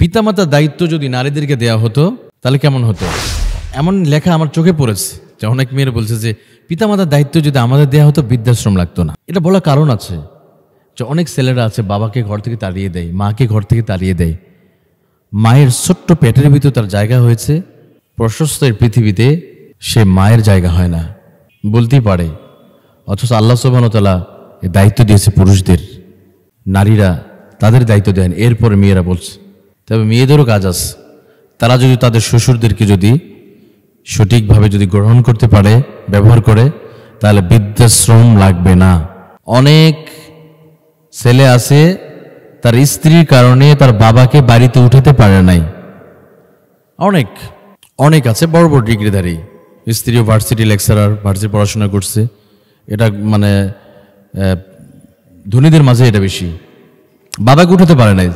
পিতামাতার দায়িত্ব যদি নারীদেরকে দেয়া হতো তাহলে কেমন হতো এমন লেখা আমার চোখে পড়েছে যে অনেক মেয়েরা বলছে যে পিতামাতার দায়িত্ব যদি আমাদের দেয়া হতো বৃদ্ধাশ্রম লাগতো না এটা বলার কারণ আছে যে অনেক ছেলেরা আছে বাবাকে ঘর থেকে তাড়িয়ে দেয় মাকে ঘর থেকে তাড়িয়ে দেয় মায়ের ছোট্ট পেটের ভিতর তার জায়গা হয়েছে প্রশস্তের পৃথিবীতে সে মায়ের জায়গা হয় না বলতেই পারে অথচ আল্লাহ সোবানতলা দায়িত্ব দিয়েছে পুরুষদের নারীরা তাদের দায়িত্ব দেন এরপর মেয়েরা বলছে তবে মেয়েদেরও কাজ আছে তারা যদি তাদের শ্বশুরদেরকে যদি সঠিকভাবে যদি গ্রহণ করতে পারে ব্যবহার করে তাহলে বৃদ্ধাশ্রম লাগবে না অনেক ছেলে আছে তার স্ত্রীর কারণে তার বাবাকে বাড়িতে উঠাতে পারে নাই অনেক অনেক আছে বড় বড় ডিগ্রিধারী স্ত্রী ভার্সিটি লেকচারার ভার্সিটি পড়াশোনা করছে এটা মানে ধনীদের মাঝে এটা বেশি বাবাকে উঠাতে পারে নাই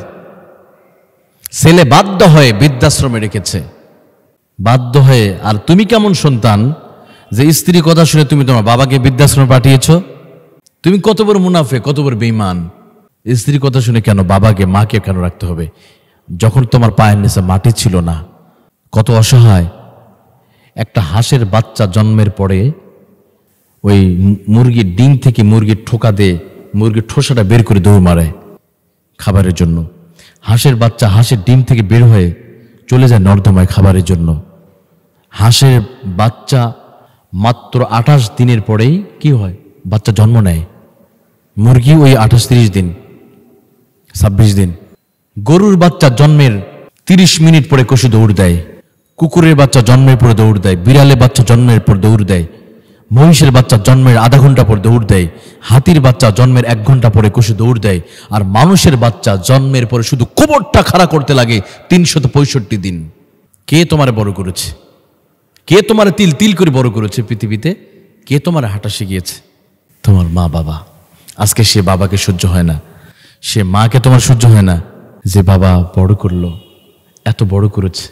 ছেলে বাধ্য হয়ে বৃদ্ধাশ্রমে রেখেছে বাধ্য হয়ে আর তুমি কেমন সন্তান যে স্ত্রী কথা শুনে তুমি তোমার বাবাকে বৃদ্ধাশ্রমে পাঠিয়েছ তুমি কত বড় মুনাফে কত বড় বেইমান স্ত্রীর কথা শুনে কেন বাবাকে মাকে কেন রাখতে হবে যখন তোমার পায়ের নিচে মাটি ছিল না কত অসহায় একটা হাঁসের বাচ্চা জন্মের পরে ওই মুরগির ডিম থেকে মুরগির ঠোকা দিয়ে মুরগির ঠোসাটা বের করে দৌড় মারে খাবারের জন্য হাঁসের বাচ্চা হাঁসের ডিম থেকে বের হয়ে চলে যায় নর্দমায় খাবারের জন্য হাঁসের বাচ্চা মাত্র আঠাশ দিনের পরেই কি হয় বাচ্চা জন্ম নেয় মুরগি ওই আঠাশ তিরিশ দিন ছাব্বিশ দিন গরুর বাচ্চা জন্মের তিরিশ মিনিট পরে কষি দৌড় দেয় কুকুরের বাচ্চা জন্মের পরে দৌড় দেয় বিড়ালের বাচ্চা জন্মের পর দৌড় দেয় মহিষের বাচ্চা জন্মের আধা ঘন্টা পর দৌড় দেয় হাতির বাচ্চা জন্মের এক ঘন্টা পরে কুশে দৌড় দেয় আর মানুষের বাচ্চা জন্মের পরে শুধু কোবরটা খাড়া করতে লাগে তিনশত পঁয়ষট্টি দিন কে তোমার বড় করেছে কে তোমার তিল তিল করে বড় করেছে পৃথিবীতে কে তোমার হাঁটা শিখিয়েছে তোমার মা বাবা আজকে সে বাবাকে সহ্য হয় না সে মাকে তোমার সহ্য হয় না যে বাবা বড় করলো এত বড় করেছে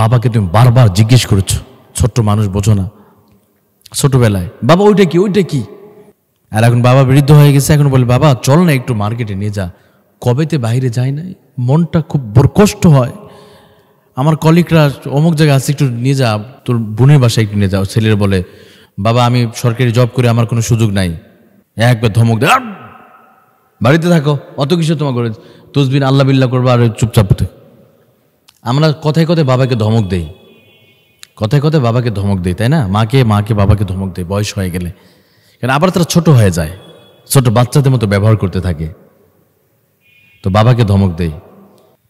বাবাকে তুমি বারবার জিজ্ঞেস করেছো ছোট্ট মানুষ বোঝো না ছোটবেলায় বাবা ওইটা কি ওইটা কি আর এখন বাবা বৃদ্ধ হয়ে গেছে এখন বলে বাবা চল না একটু মার্কেটে নিয়ে যা কবেতে বাইরে যায় নাই মনটা খুব কষ্ট হয় আমার কলিগরা অমুক জায়গায় আছে একটু নিয়ে যা তোর বোনের বাসায় একটু নিয়ে যাও ছেলের বলে বাবা আমি সরকারি জব করে আমার কোনো সুযোগ নাই একবার ধমক দেয় বাড়িতে থাকো অত কিছু তোমার করে তসবিন আল্লাহ বিল্লা করবো আর চুপচাপ আমরা কথায় কথায় বাবাকে ধমক দেই কথায় কথায় বাবাকে ধমক দেয় তাই না মাকে মাকে বাবাকে ধমক দেয় বয়স হয়ে গেলে কেন আবার তারা ছোট হয়ে যায় ছোট বাচ্চাদের মতো ব্যবহার করতে থাকে তো বাবাকে ধমক দেয়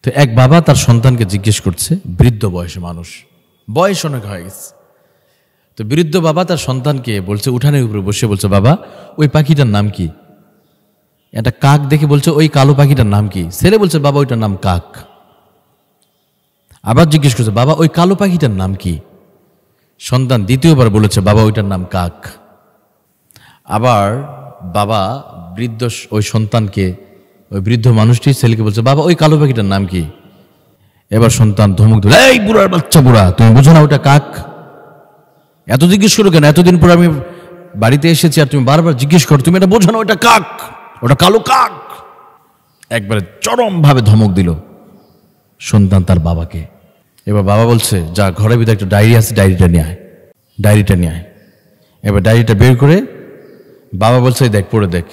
তো এক বাবা তার সন্তানকে জিজ্ঞেস করছে বৃদ্ধ বয়সে মানুষ বয়স অনেক হয়ে গেছে তো বৃদ্ধ বাবা তার সন্তানকে বলছে উঠানের উপরে বসে বলছে বাবা ওই পাখিটার নাম কি একটা কাক দেখে বলছে ওই কালো পাখিটার নাম কি ছেলে বলছে বাবা ওইটার নাম কাক আবার জিজ্ঞেস করছে বাবা ওই কালো পাখিটার নাম কি সন্তান দ্বিতীয়বার বলেছে বাবা ওইটার নাম কাক আবার বাবা বৃদ্ধ ওই সন্তানকে ওই বৃদ্ধ মানুষটি ছেলেকে বলছে বাবা ওই কালো পাখিটার নাম কি এবার সন্তান ধমক ধরে এই বুড়ার বাচ্চা বুড়া তুমি বুঝো না ওটা কাক এত জিজ্ঞেস করো কেন এতদিন পর আমি বাড়িতে এসেছি আর তুমি বারবার জিজ্ঞেস করো তুমি এটা বোঝো না ওটা কাক ওটা কালো কাক একবারে চরমভাবে ধমক দিল সন্তান তার বাবাকে এবার বাবা বলছে যা ঘরের ভিতরে একটা ডায়েরি আছে ডায়েরিটা নিয়ে আয় ডায়েরিটা নিয়ে আয় এবার ডায়েরিটা বের করে বাবা বলছে দেখ পড়ে দেখ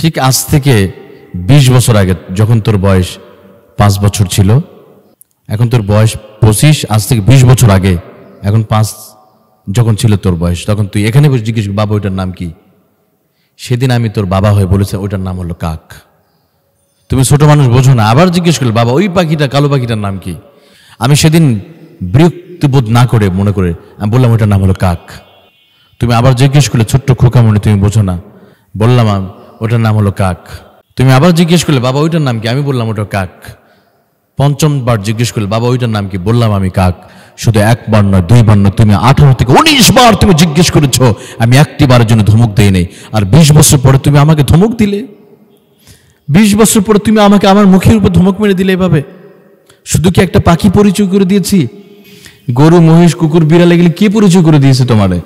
ঠিক আজ থেকে বিশ বছর আগে যখন তোর বয়স পাঁচ বছর ছিল এখন তোর বয়স পঁচিশ আজ থেকে বিশ বছর আগে এখন পাঁচ যখন ছিল তোর বয়স তখন তুই এখানে বসে জিজ্ঞেস বাবা ওইটার নাম কি সেদিন আমি তোর বাবা হয়ে বলেছি ওইটার নাম হলো কাক তুমি ছোট মানুষ বোঝো না আবার জিজ্ঞেস করলে বাবা ওই পাখিটা কালো পাখিটার নাম কি আমি সেদিন বিরক্তিবোধ না করে মনে করে আমি বললাম ওটার নাম হলো কাক তুমি আবার জিজ্ঞেস করলে ছোট্ট খোকা মনে তুমি বোঝো না বললাম ওটার নাম হলো কাক তুমি আবার জিজ্ঞেস করলে বাবা ওইটার নাম কি আমি বললাম ওটা কাক পঞ্চমবার জিজ্ঞেস করলে বাবা ওইটার নাম কি বললাম আমি কাক শুধু একবার নয় দুইবার নয় তুমি আঠারো থেকে উনিশ বার তুমি জিজ্ঞেস করেছ আমি একটি বারের জন্য ধমুক দিই নেই আর বিশ বছর পরে তুমি আমাকে ধমুক দিলে বিশ বছর পরে তুমি আমাকে আমার মুখের উপর ধমক মেরে দিলে এভাবে শুধু কি একটা পাখি পরিচয় করে দিয়েছি গরু মহিষ কুকুর বিড়ালে গেলে কে পরিচয় করে দিয়েছে তোমারে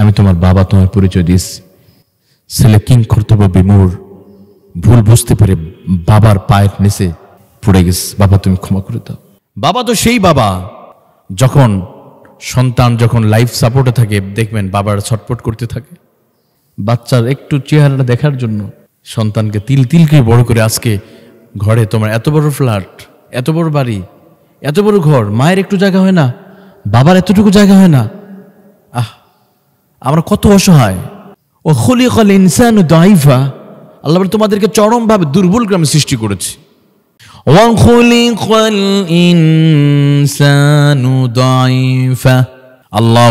আমি তোমার বাবা তোমার পরিচয় দিয়েছি ছেলে কিং কর্তব্য বিমূর ভুল বুঝতে পেরে বাবার পায়ের নিচে পড়ে গেছে বাবা তুমি ক্ষমা করে দাও বাবা তো সেই বাবা যখন সন্তান যখন লাইফ সাপোর্টে থাকে দেখবেন বাবার ছটপট করতে থাকে বাচ্চার একটু চেহারাটা দেখার জন্য সন্তানকে তিল তিলকে বড় করে আজকে ঘরে তোমার এত বড় ফ্ল্যাট এত বড় বাড়ি এত বড় ঘর মায়ের একটু জায়গা হয় না বাবার এতটুকু জায়গা হয় না আহ আমরা কত অসহায় ও খলি খল ইনসান দাইফা আল্লাহ তোমাদেরকে চরমভাবে দুর্বল গ্রামে সৃষ্টি করেছে আল্লাহ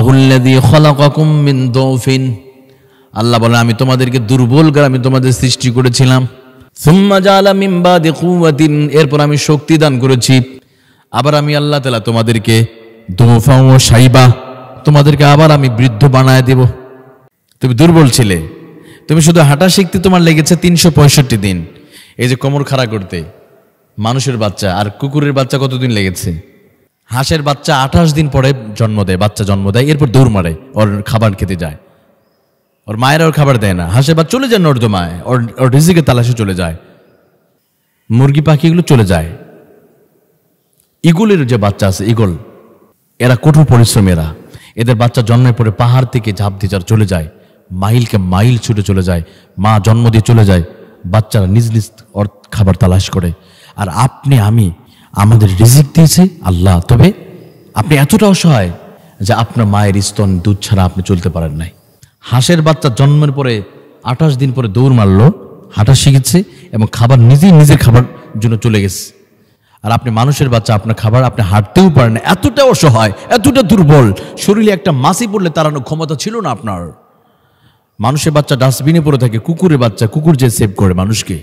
বলে আমি তোমাদেরকে দুর্বল গ্রামে তোমাদের সৃষ্টি করেছিলাম এরপর আমি শক্তি দান করেছি আবার আমি আল্লাহ তালা তোমাদেরকে দোফা ও সাইবা তোমাদেরকে আবার আমি বৃদ্ধ বানায় দেব তুমি দুর্বল ছিলে তুমি শুধু হাঁটা শিখতে তোমার লেগেছে তিনশো পঁয়ষট্টি দিন এই যে কোমর খাড়া করতে মানুষের বাচ্চা আর কুকুরের বাচ্চা কতদিন লেগেছে হাঁসের বাচ্চা আঠাশ দিন পরে জন্ম দেয় বাচ্চা জন্ম দেয় এরপর দৌড় মারে ওর খাবার খেতে যায় ওর মায়েরা ওর খাবার দেয় না হাঁসে বা চলে যায় নর্দমায় ওর ওর রিজিকে তালাশে চলে যায় মুরগি পাখিগুলো চলে যায় ইগলের যে বাচ্চা আছে ইগল এরা কঠোর পরিশ্রমী এদের বাচ্চা জন্মে পরে পাহাড় থেকে ঝাঁপ দিয়ে চলে যায় মাইলকে মাইল ছুটে চলে যায় মা জন্ম দিয়ে চলে যায় বাচ্চারা নিজ নিজ অর খাবার তালাশ করে আর আপনি আমি আমাদের রিজিক দিয়েছে আল্লাহ তবে আপনি এতটা অসহায় যে আপনার মায়ের স্তন দুধ ছাড়া আপনি চলতে পারেন নাই হাঁসের বাচ্চা জন্মের পরে আঠাশ দিন পরে দৌড় মারল হাঁটা শিখেছে এবং খাবার নিজেই নিজের খাবার জন্য চলে গেছে আর আপনি মানুষের বাচ্চা আপনার খাবার আপনি হাঁটতেও পারেন না এতটা অসহায় এতটা দুর্বল শরীরে একটা মাছি পড়লে তাড়ানোর ক্ষমতা ছিল না আপনার মানুষের বাচ্চা ডাস্টবিনে পড়ে থাকে কুকুরের বাচ্চা কুকুর যে সেভ করে মানুষকে